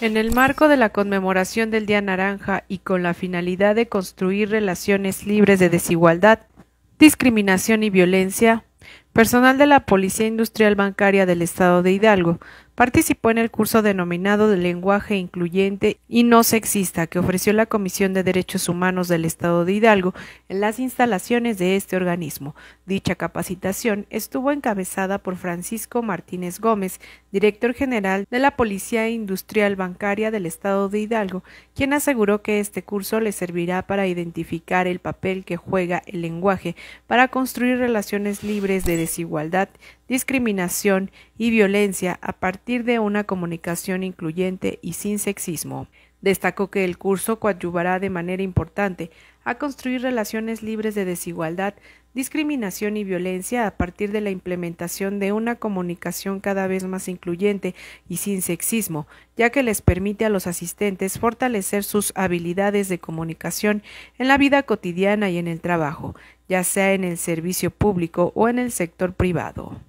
En el marco de la conmemoración del Día Naranja y con la finalidad de construir relaciones libres de desigualdad, discriminación y violencia, personal de la Policía Industrial Bancaria del Estado de Hidalgo participó en el curso denominado de lenguaje incluyente y no sexista que ofreció la Comisión de Derechos Humanos del Estado de Hidalgo en las instalaciones de este organismo. Dicha capacitación estuvo encabezada por Francisco Martínez Gómez, director general de la Policía Industrial Bancaria del Estado de Hidalgo, quien aseguró que este curso le servirá para identificar el papel que juega el lenguaje para construir relaciones libres de desigualdad, discriminación y violencia a partir de una comunicación incluyente y sin sexismo. Destacó que el curso coadyuvará de manera importante a construir relaciones libres de desigualdad, discriminación y violencia a partir de la implementación de una comunicación cada vez más incluyente y sin sexismo, ya que les permite a los asistentes fortalecer sus habilidades de comunicación en la vida cotidiana y en el trabajo, ya sea en el servicio público o en el sector privado.